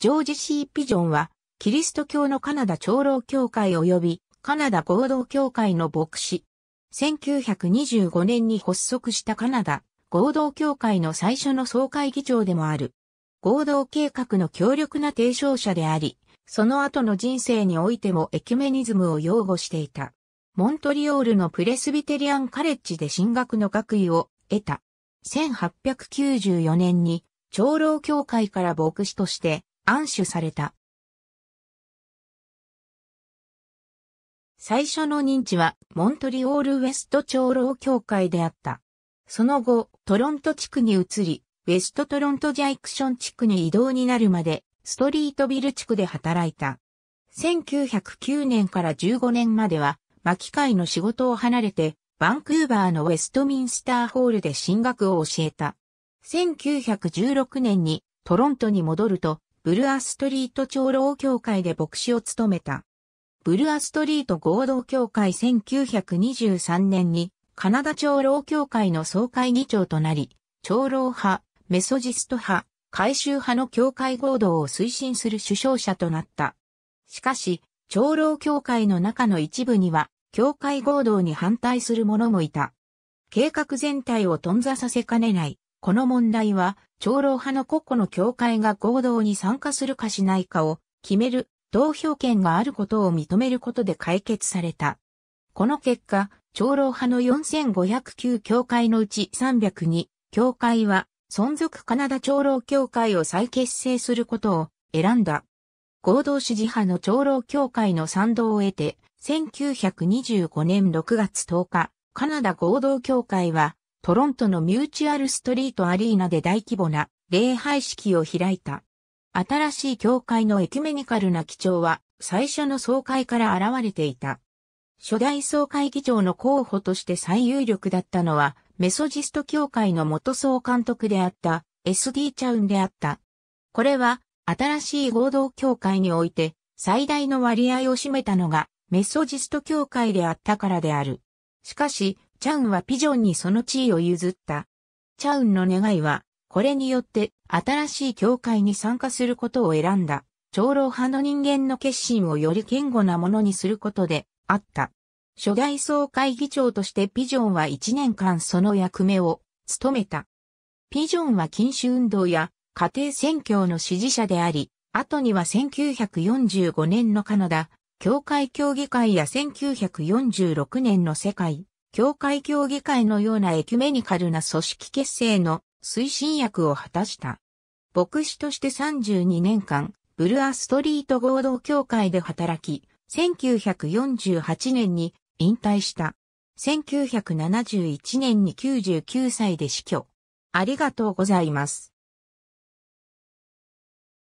ジョージ・シー・ピジョンは、キリスト教のカナダ長老協会及びカナダ合同協会の牧師。1925年に発足したカナダ合同協会の最初の総会議長でもある。合同計画の強力な提唱者であり、その後の人生においてもエキュメニズムを擁護していた。モントリオールのプレスビテリアンカレッジで進学の学位を得た。1894年に長老協会から牧師として暗守された。最初の認知はモントリオールウェスト長老協会であった。その後、トロント地区に移り、ウェストトロントジャイクション地区に移動になるまで、ストリートビル地区で働いた。1909年から15年までは、巻会の仕事を離れて、バンクーバーのウェストミンスターホールで進学を教えた。1916年にトロントに戻ると、ブルアストリート長老協会で牧師を務めた。ブルアストリート合同協会1923年にカナダ長老協会の総会議長となり、長老派、メソジスト派、改修派の教会合同を推進する首相者となった。しかし、長老協会の中の一部には、教会合同に反対する者もいた。計画全体を頓挫させかねないこの問題は、長老派の国庫の教会が合同に参加するかしないかを決める投票権があることを認めることで解決された。この結果、長老派の4509教会のうち302教会は存続カナダ長老教会を再結成することを選んだ。合同支持派の長老教会の賛同を得て、1925年6月10日、カナダ合同教会はトロントのミューチュアルストリートアリーナで大規模な礼拝式を開いた。新しい教会のエキュメニカルな基調は最初の総会から現れていた。初代総会議長の候補として最有力だったのはメソジスト教会の元総監督であった SD チャウンであった。これは新しい合同教会において最大の割合を占めたのがメソジスト教会であったからである。しかし、チャウンはピジョンにその地位を譲った。チャウンの願いは、これによって新しい教会に参加することを選んだ、長老派の人間の決心をより堅固なものにすることであった。初代総会議長としてピジョンは1年間その役目を務めた。ピジョンは禁止運動や家庭選挙の支持者であり、後には1945年のカナダ教会協議会や1946年の世界、教会協議会のようなエキュメニカルな組織結成の推進役を果たした。牧師として32年間、ブルアストリート合同協会で働き、1948年に引退した。1971年に99歳で死去。ありがとうございます。